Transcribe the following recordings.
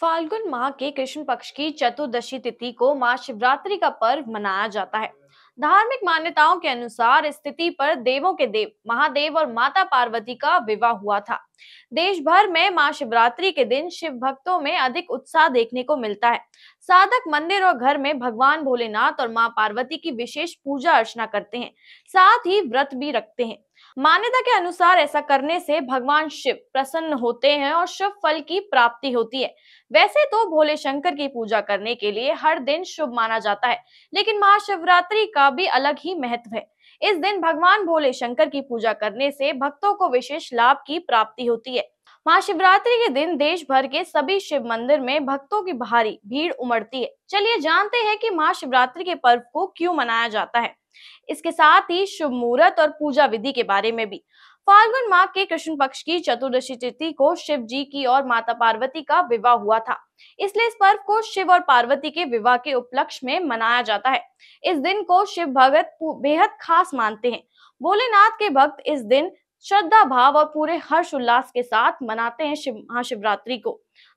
फाल्गुन माह के कृष्ण पक्ष की चतुर्दशी तिथि को माँ शिवरात्रि का पर्व मनाया जाता है धार्मिक मान्यताओं के अनुसार इस तिथि पर देवों के देव महादेव और माता पार्वती का विवाह हुआ था देश भर में माँ शिवरात्रि के दिन शिव भक्तों में अधिक उत्साह देखने को मिलता है साधक मंदिर और घर में भगवान भोलेनाथ और माँ पार्वती की विशेष पूजा अर्चना करते हैं साथ ही व्रत भी रखते हैं मान्यता के अनुसार ऐसा करने से भगवान शिव प्रसन्न होते हैं और शुभ फल की प्राप्ति होती है वैसे तो भोले शंकर की पूजा करने के लिए हर दिन शुभ माना जाता है लेकिन महाशिवरात्रि का भी अलग ही महत्व है इस दिन भगवान भोले शंकर की पूजा करने से भक्तों को विशेष लाभ की प्राप्ति होती है महाशिवरात्रि के दिन देश भर के सभी शिव मंदिर में भक्तों की भारी भीड़ उमड़ती है चलिए जानते हैं कि महाशिवरात्रि के पर्व को क्यों मनाया जाता है इसके साथ ही शुभ मुहूर्त और पूजा विधि के बारे में भी फाल्गुन माह के कृष्ण पक्ष की चतुर्दशी तिथि को शिव जी की और माता पार्वती का विवाह हुआ था इसलिए इस पर्व को शिव और पार्वती के विवाह के उपलक्ष्य में मनाया जाता है इस दिन को शिव भगत बेहद खास मानते हैं भोलेनाथ के भक्त इस दिन श्रद्धा भाव और पूरे हर्ष उल्लास के साथ मनाते हैं शिव महाशिवरात्रि को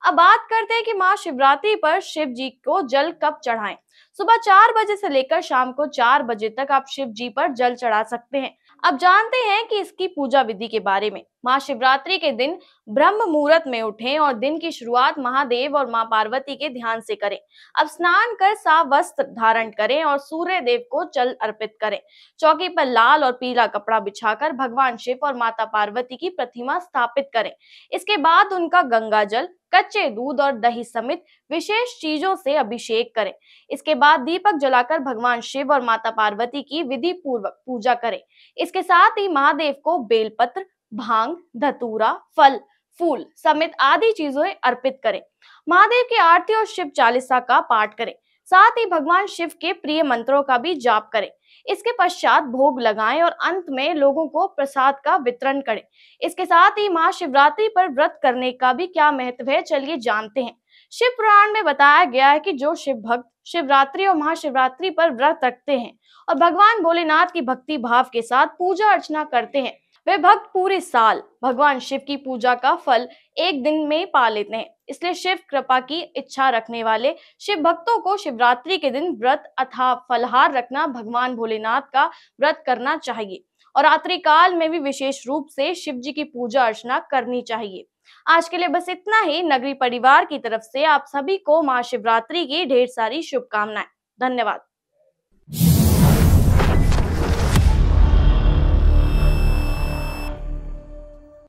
अब बात करते हैं कि महाशिवरात्रि पर शिव जी को जल कब चढ़ाएं। सुबह चार बजे से लेकर शाम को चार बजे तक आप शिव जी पर जल चढ़ा सकते हैं अब जानते हैं कि इसकी पूजा विधि के बारे में महाशिवरात्रि के दिन ब्रह्म मुहूर्त में उठें और दिन की शुरुआत महादेव और मां पार्वती के ध्यान से करें अब स्नान कर साफ वस्त्र धारण करें और सूर्य देव को जल अर्पित करें चौकी पर लाल और पीला कपड़ा बिछाकर भगवान शिव और माता पार्वती की प्रतिमा स्थापित करें इसके बाद उनका गंगा जल कच्चे दूध और दही समेत विशेष चीजों से अभिषेक करें इसके बाद दीपक जलाकर भगवान शिव और माता पार्वती की विधि पूर्वक पूजा करें इसके साथ ही महादेव को बेलपत्र भांग धतूरा फल फूल समेत आदि चीजों अर्पित करें महादेव की आरती और शिव चालीसा का पाठ करें साथ ही भगवान शिव के प्रिय मंत्रों का भी जाप करें इसके पश्चात भोग लगाएं और अंत में लोगों को प्रसाद का वितरण करें इसके साथ ही महाशिवरात्रि पर व्रत करने का भी क्या महत्व है चलिए जानते हैं शिव पुराण में बताया गया है कि जो शिव भक्त शिवरात्रि और महाशिवरात्रि पर व्रत रखते हैं और भगवान भोलेनाथ की भक्ति भाव के साथ पूजा अर्चना करते हैं वे भक्त पूरे साल भगवान शिव की पूजा का फल एक दिन में पा लेते हैं इसलिए शिव कृपा की इच्छा रखने वाले शिव भक्तों को शिवरात्रि के दिन व्रत अथा फलहार रखना भगवान भोलेनाथ का व्रत करना चाहिए और रात्रि काल में भी विशेष रूप से शिव जी की पूजा अर्चना करनी चाहिए आज के लिए बस इतना ही नगरी परिवार की तरफ से आप सभी को महाशिवरात्रि की ढेर सारी शुभकामनाएं धन्यवाद